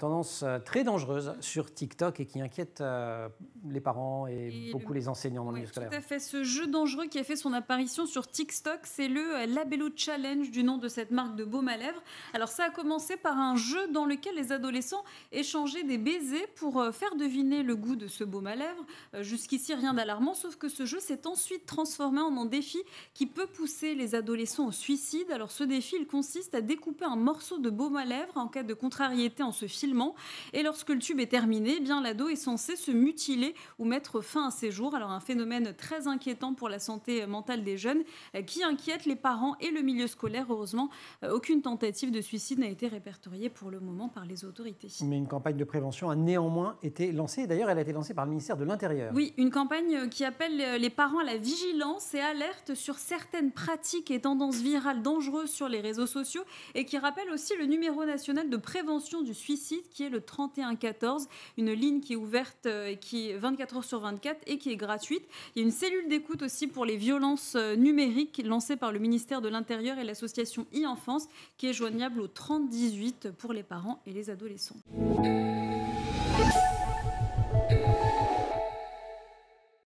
tendance euh, très dangereuse sur TikTok et qui inquiète euh, les parents et, beaucoup les enseignants dans oui, le milieu scolaire. Tout à fait. Ce jeu dangereux qui a fait son apparition sur TikTok, c'est le euh, Labello Challenge du nom de cette marque de baume à lèvres. Alors ça a commencé par un jeu dans lequel les adolescents échangeaient des baisers pour faire deviner le goût de ce baume à lèvres. Jusqu'ici, rien d'alarmant, sauf que ce jeu s'est ensuite transformé en un défi qui peut pousser les adolescents au suicide. Alors ce défi, il consiste à découper un morceau de baume à lèvres en cas de contrariété en se filant et lorsque le tube est terminé, eh bien l'ado est censé se mutiler ou mettre fin à ses jours. Alors un phénomène très inquiétant pour la santé mentale des jeunes euh, qui inquiète les parents et le milieu scolaire. Heureusement, euh, aucune tentative de suicide n'a été répertoriée pour le moment par les autorités. Mais une campagne de prévention a néanmoins été lancée. D'ailleurs, elle a été lancée par le ministère de l'Intérieur. Oui, une campagne euh, qui appelle les parents à la vigilance et alerte sur certaines pratiques et tendances virales dangereuses sur les réseaux sociaux et qui rappelle aussi le numéro national de prévention du suicide qui est le 3114, une ligne qui est ouverte euh, qui est 24 heures sur 24 et qui est gratuite. Il y a une cellule d'écoute aussi pour les violences euh, numériques lancée par le ministère de l'Intérieur et l'association e-enfance qui est joignable au 3018 pour les parents et les adolescents.